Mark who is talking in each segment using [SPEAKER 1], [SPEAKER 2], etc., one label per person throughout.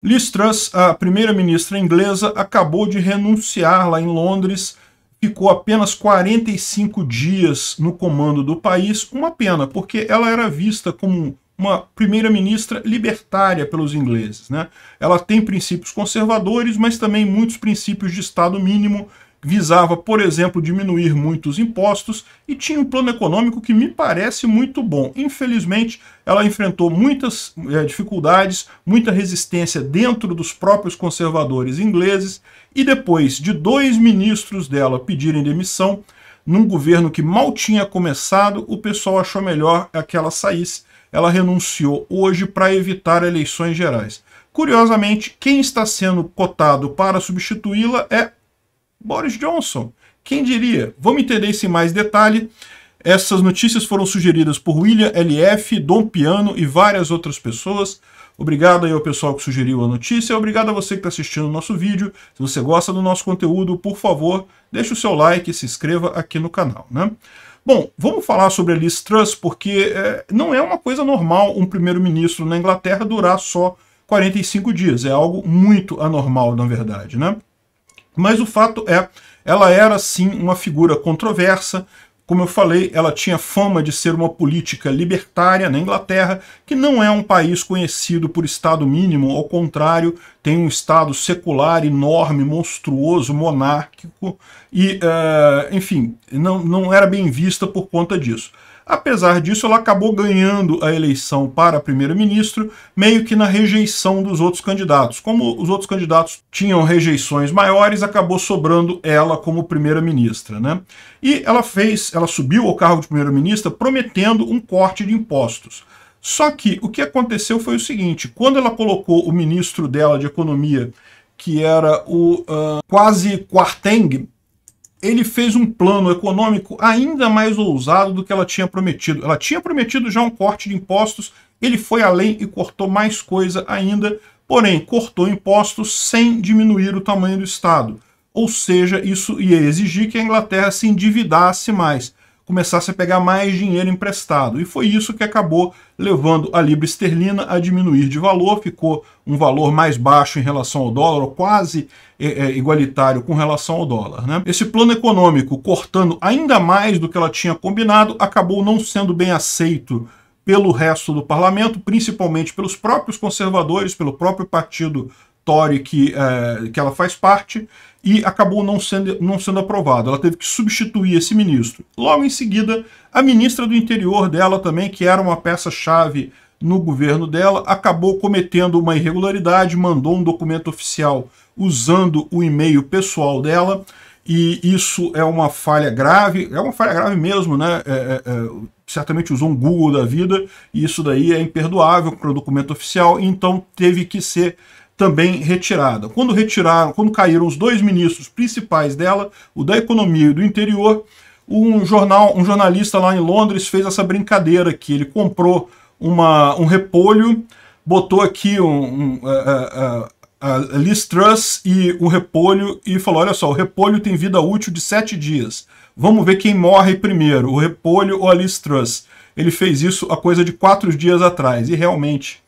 [SPEAKER 1] Liz Truss, a primeira-ministra inglesa, acabou de renunciar lá em Londres, ficou apenas 45 dias no comando do país, uma pena, porque ela era vista como uma primeira-ministra libertária pelos ingleses. Né? Ela tem princípios conservadores, mas também muitos princípios de Estado mínimo visava, por exemplo, diminuir muitos impostos e tinha um plano econômico que me parece muito bom. Infelizmente, ela enfrentou muitas é, dificuldades, muita resistência dentro dos próprios conservadores ingleses e depois de dois ministros dela pedirem demissão, num governo que mal tinha começado, o pessoal achou melhor é que ela saísse. Ela renunciou hoje para evitar eleições gerais. Curiosamente, quem está sendo cotado para substituí-la é Boris Johnson. Quem diria? Vamos entender isso em mais detalhe. Essas notícias foram sugeridas por William LF, Dom Piano e várias outras pessoas. Obrigado aí ao pessoal que sugeriu a notícia. Obrigado a você que está assistindo o nosso vídeo. Se você gosta do nosso conteúdo, por favor, deixe o seu like e se inscreva aqui no canal. Né? Bom, vamos falar sobre a Liz Truss, porque é, não é uma coisa normal um primeiro-ministro na Inglaterra durar só 45 dias. É algo muito anormal, na verdade. Né? Mas o fato é, ela era sim uma figura controversa, como eu falei, ela tinha fama de ser uma política libertária na Inglaterra, que não é um país conhecido por Estado mínimo, ao contrário, tem um Estado secular enorme, monstruoso, monárquico, e, uh, enfim, não, não era bem vista por conta disso. Apesar disso, ela acabou ganhando a eleição para primeiro-ministro, meio que na rejeição dos outros candidatos. Como os outros candidatos tinham rejeições maiores, acabou sobrando ela como primeira-ministra. Né? E ela fez, ela subiu ao cargo de primeira-ministra prometendo um corte de impostos. Só que o que aconteceu foi o seguinte: quando ela colocou o ministro dela de Economia, que era o uh, quase Quarteng, ele fez um plano econômico ainda mais ousado do que ela tinha prometido. Ela tinha prometido já um corte de impostos, ele foi além e cortou mais coisa ainda, porém, cortou impostos sem diminuir o tamanho do Estado. Ou seja, isso ia exigir que a Inglaterra se endividasse mais começasse a pegar mais dinheiro emprestado. E foi isso que acabou levando a libra esterlina a diminuir de valor, ficou um valor mais baixo em relação ao dólar, ou quase é, é, igualitário com relação ao dólar. Né? Esse plano econômico, cortando ainda mais do que ela tinha combinado, acabou não sendo bem aceito pelo resto do parlamento, principalmente pelos próprios conservadores, pelo próprio Partido Tory que, é, que ela faz parte e acabou não sendo, não sendo aprovado. Ela teve que substituir esse ministro. Logo em seguida, a ministra do interior dela também, que era uma peça-chave no governo dela, acabou cometendo uma irregularidade, mandou um documento oficial usando o e-mail pessoal dela, e isso é uma falha grave, é uma falha grave mesmo, né? É, é, é certamente usou um Google da vida, e isso daí é imperdoável para o documento oficial, então teve que ser também retirada. Quando retiraram, quando caíram os dois ministros principais dela, o da economia e do interior, um jornal, um jornalista lá em Londres fez essa brincadeira que ele comprou uma, um repolho, botou aqui um, um é, é, é, a a Liz Truss e o repolho e falou, olha só, o repolho tem vida útil de sete dias. Vamos ver quem morre primeiro, o repolho ou a Liz Truss. Ele fez isso a coisa de quatro dias atrás e realmente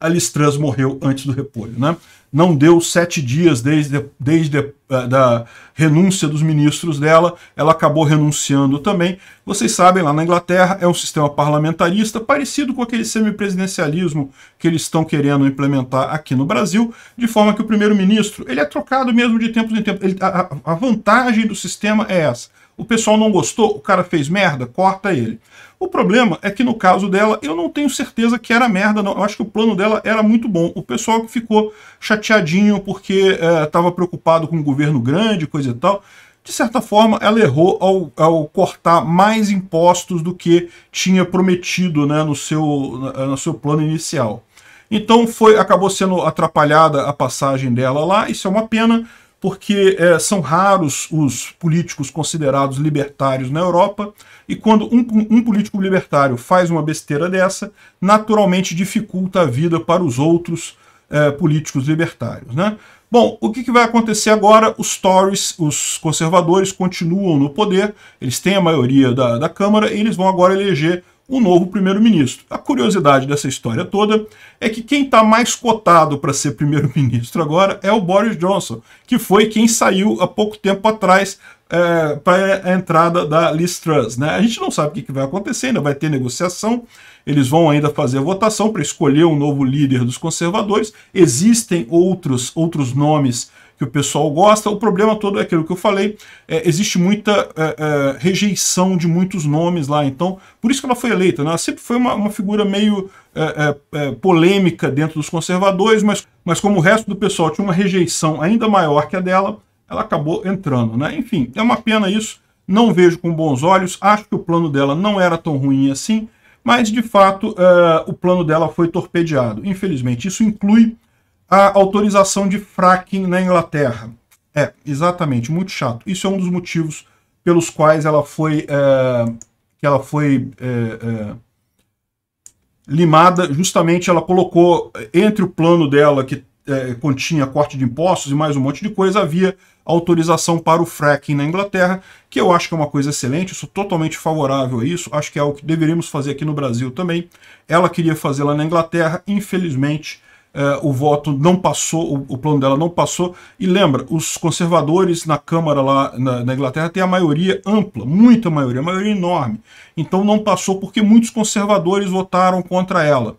[SPEAKER 1] Alistrans morreu antes do repolho. Né? Não deu sete dias desde, desde a eh, da renúncia dos ministros dela, ela acabou renunciando também. Vocês sabem, lá na Inglaterra é um sistema parlamentarista parecido com aquele semipresidencialismo que eles estão querendo implementar aqui no Brasil, de forma que o primeiro-ministro ele é trocado mesmo de tempos em tempos. A, a vantagem do sistema é essa. O pessoal não gostou, o cara fez merda, corta ele. O problema é que no caso dela, eu não tenho certeza que era merda, não. Eu acho que o plano dela era muito bom. O pessoal que ficou chateadinho porque estava eh, é, preocupado com o um governo grande, coisa e tal. De certa forma, ela errou ao, ao cortar mais impostos do que tinha prometido né, no, seu, no seu plano inicial. Então foi, acabou sendo atrapalhada a passagem dela lá, isso é uma pena porque é, são raros os políticos considerados libertários na Europa, e quando um, um, político libertário faz uma besteira dessa, naturalmente dificulta a vida para os outros é, políticos libertários. Né? Bom, o que, que, vai acontecer agora? Os Tories, os conservadores, continuam no poder, eles têm a maioria da, da Câmara, e eles vão agora eleger o novo primeiro-ministro. A curiosidade dessa história toda é que quem está mais cotado para ser primeiro-ministro agora é o Boris Johnson, que foi quem saiu há pouco tempo atrás é, para a entrada da Liz Truss. Né? A gente não sabe o que, que vai acontecer, ainda vai ter negociação, eles vão ainda fazer a votação para escolher um novo líder dos conservadores. Existem outros, outros nomes que o pessoal gosta. O problema todo é aquilo que eu falei, é, existe muita é, é, rejeição de muitos nomes lá, então, por isso que ela foi eleita, né? ela sempre foi uma, uma figura meio é, é, é, polêmica dentro dos conservadores, mas, mas como o resto do pessoal tinha uma rejeição ainda maior que a dela, ela acabou entrando, né? Enfim, é uma pena isso, não vejo com bons olhos, acho que o plano dela não era tão ruim assim, mas de fato uh, o plano dela foi torpedeado. Infelizmente, isso inclui a autorização de fracking na Inglaterra. É, exatamente, muito chato. Isso é um dos motivos pelos quais ela foi, eh, que ela foi eh, limada, justamente ela colocou entre o plano dela que continha corte de impostos e mais um monte de coisa, havia autorização para o fracking na Inglaterra, que eu acho que é uma coisa excelente, sou totalmente favorável a isso, acho que é o que deveríamos fazer aqui no Brasil também. Ela queria fazer lá na Inglaterra, infelizmente eh, o voto não passou, o, o, plano dela não passou. E lembra, os conservadores na Câmara lá na, na Inglaterra têm a maioria ampla, muita maioria, maioria enorme. Então não passou porque muitos conservadores votaram contra ela.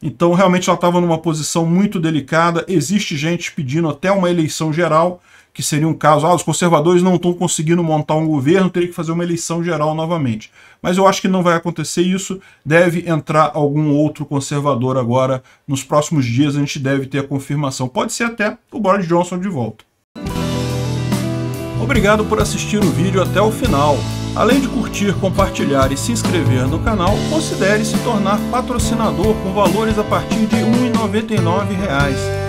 [SPEAKER 1] Então, realmente, ela estava numa posição muito delicada. Existe gente pedindo até uma eleição geral que seria um caso, ah, os conservadores não estão conseguindo montar um governo, teria que fazer uma eleição geral novamente. Mas eu acho que não vai acontecer isso, deve entrar algum outro conservador agora, nos próximos dias a gente deve ter a confirmação. Pode ser até o Boris Johnson de volta. Obrigado por assistir o vídeo até o final. Além de curtir, compartilhar e se inscrever no canal, considere se tornar patrocinador com valores a partir de R$ 1,99